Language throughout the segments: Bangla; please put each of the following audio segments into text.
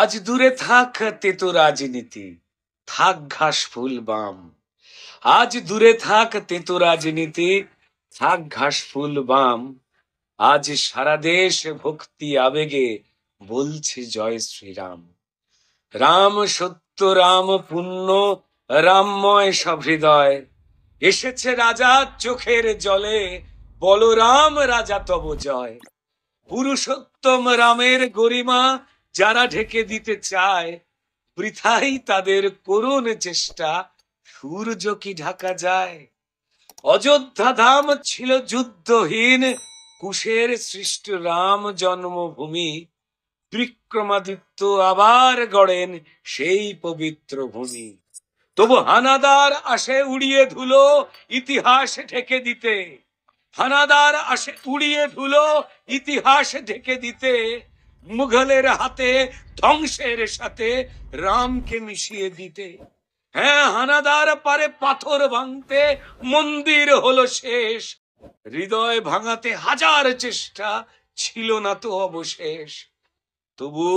আজ দূরে থাক তেতো রাজনীতি থাক ঘাস ফুল বাম আজ দূরে থাক তেতো রাজনীতি থাক ঘাস ফুল বাম আজ সারা দেশ ভক্তি আবেগে বলছে জয় শ্রীরাম রাম সত্য রাম পুণ্য রামময় সহৃদয় এসেছে রাজা চোখের জলে বলরাম রাজা তব জয় পুরুষোত্তম রামের গরিমা যারা ঢেকে দিতে চায় বৃথাই তাদের করুণ চেষ্টা সূর্য কি ঢাকা যায় অযোধ্যা ধাম ছিল যুদ্ধহীন কুশের সৃষ্ট রাম জন্মভূমি বিক্রমাদিত্য আবার গড়েন সেই পবিত্র ভূমি তবু হানাদার আসে উড়িয়ে ধুলো ইতিহাস ঢেকে দিতে হানাদার আসে উড়িয়ে ধুলো ইতিহাস ঢেকে দিতে মুঘলের হাতে ধ্বংসের সাথে রামকে মিশিয়ে দিতে হ্যাঁ হানাদার পারে পাথর ভাঙতে মন্দির হলো শেষ হৃদয় ভাঙাতে হাজার চেষ্টা ছিল না তো অবশেষ তবু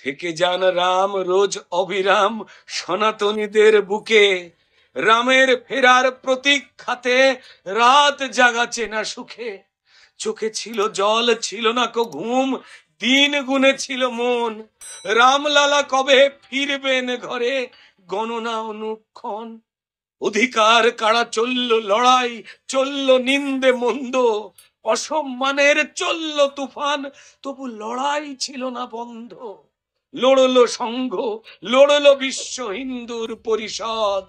থেকে যান রাম রোজ অবিরাম সনাতনীদের বুকে রামের ফেরার প্রতীক খাতে রাত জাগাছে না সুখে চোখে ছিল জল ছিল না কো ঘুম তিন গুণে ছিল মন রামলালা কবে ফিরবেন ঘরে গণনা অনুক্ষণ অধিকার কাড়া চলল লড়াই চলল নিন্দে মন্দ অসম্মানের চলল তুফান তবু লড়াই ছিল না বন্ধ লড়ল সংঘ লড়ল বিশ্ব হিন্দুর পরিষদ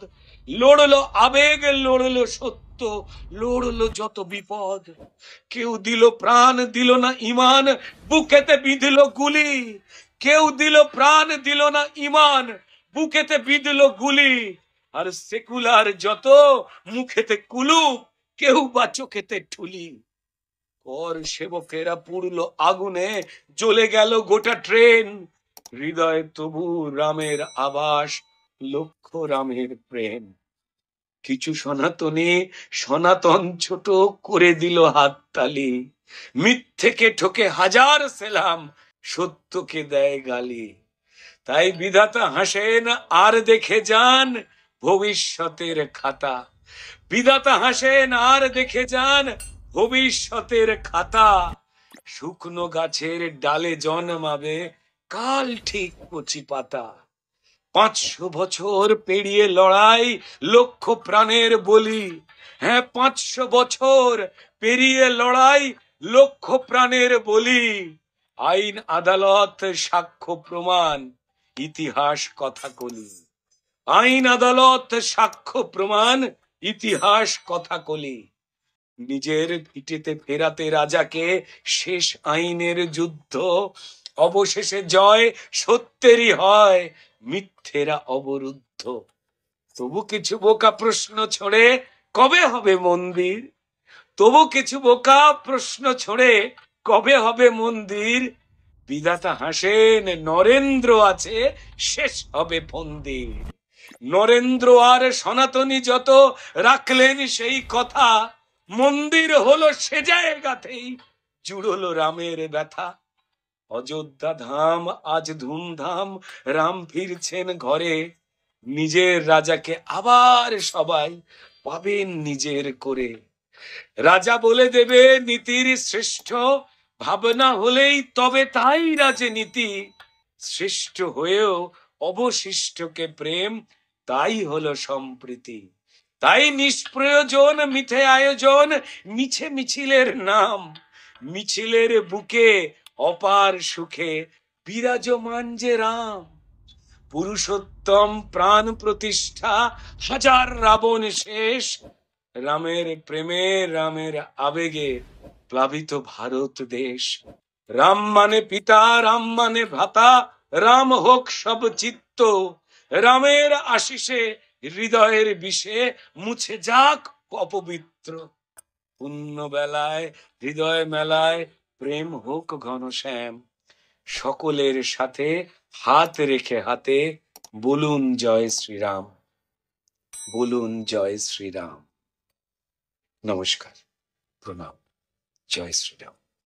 লড়লো আবেগ লড়লো সত্য লড়লো যত বিপদ কেউ দিল প্রাণ দিল না ইমান বুকেতে বিঁধল গুলি কেউ দিল প্রাণ দিল না ইমান বুকেতে বিঁধল গুলি আর সেকুলার যত মুখেতে কুলু কেউ বা চোখেতে ঠুলি কর সেবকেরা পুরল আগুনে জ্বলে গেল গোটা ট্রেন হৃদয় তবু রামের আবাস লক্ষ রামের প্রেম কিছু সনাতনে সনাতন ছোট করে দিল হাত হাততালি মিথ্যেকে ঠকে হাজার সেলাম সত্যকে দেয় গালি তাই বিধাতা হাসেন আর দেখে যান ভবিষ্যতের খাতা বিধাতা হাসেন আর দেখে যান ভবিষ্যতের খাতা শুকনো গাছের ডালে জন্মাবে কাল ঠিক কচি পাতা পাঁচশো বছর পেরিয়ে লড়াই লক্ষ প্রাণের বলি হ্যাঁ পাঁচশো বছর পেরিয়ে লড়াই লক্ষ প্রাণের বলি আইন আদালত সাক্ষ্য প্রমাণ ইতিহাস কথা কলি আইন আদালত সাক্ষ্য প্রমাণ ইতিহাস কথা কলি নিজের ভিটেতে ফেরাতে রাজাকে শেষ আইনের যুদ্ধ অবশেষে জয় সত্যেরই হয় মিথ্যেরা অবরুদ্ধ তবু কিছু বোকা প্রশ্ন ছড়ে কবে হবে মন্দির তবু কিছু বোকা প্রশ্ন ছড়ে কবে হবে মন্দির বিধাতা হাসেন নরেন্দ্র আছে শেষ হবে মন্দির নরেন্দ্র আর সনাতনী যত রাখলেন সেই কথা মন্দির হলো সে জায়গাতেই জুড়লো রামের ব্যথা অযোধ্যা ধাম আজ ধুমধাম রাম ফিরছেন ঘরে নিজের রাজাকে আবার সবাই পাবেন নিজের করে রাজা বলে দেবে নীতির শ্রেষ্ঠ ভাবনা হলেই তবে তাই রাজে নীতি শ্রেষ্ঠ হয়েও অবশিষ্টকে প্রেম তাই হলো সম্প্রীতি তাই নিষ্প্রয়োজন মিথে আয়োজন মিছে মিছিলের নাম মিছিলের বুকে অপার সুখে বিরাজমান যে রাম পুরুষোত্তম প্রাণ প্রতিষ্ঠা হাজার রাবণ শেষ রামের প্রেমে রামের আবেগে প্লাবিত ভারত দেশ রাম মানে পিতা রাম মানে ভাতা রাম হোক সব চিত্ত রামের আশিসে হৃদয়ের বিষে মুছে যাক অপবিত্র পুণ্য বেলায় হৃদয় মেলায় প্রেম হোক ঘনশ্যাম সকলের সাথে হাত রেখে হাতে বলুন জয় শ্রীরাম বলুন জয় শ্রীরাম নমস্কার প্রণাম জয় শ্রীরাম